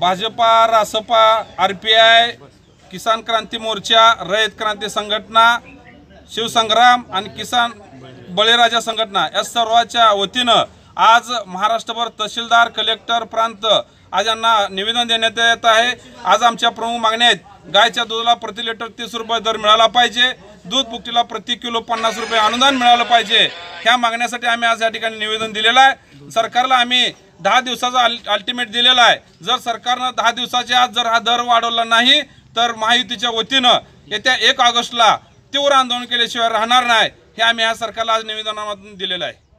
Bhajpa Raspa R P I Kisan Kranti Morcha Rayat Kranti Sanghatana Shivsangram आणि किसान बळीराजा संघटना या सर्वांच्या वतीनं आज महाराष्ट्रभर तहसीलदार कलेक्टर प्रांत आज यांना निवेदन देण्यात येत आहे आज आमच्या प्रमुख मागण्या आहेत गायच्या दुधाला प्रति लिटर तीस रुपये दर मिळाला पाहिजे दूध बुकटीला प्रति किलो पन्नास रुपये अनुदान मिळालं पाहिजे ह्या मागण्यासाठी आम्ही आज या ठिकाणी निवेदन दिलेलं आहे सरकारला आम्ही दहा दिवसाचा अल अल्टिमेट दिलेला आहे जर सरकारनं दहा दिवसाच्या आज जर हा दर वाढवला नाही तर महायुतीच्या वतीनं येत्या एक ऑगस्टला तीव्र आंदोलन केल्याशिवाय राहणार नाही हे आम्ही ह्या सरकारला आज निवेदनामधून दिलेलं आहे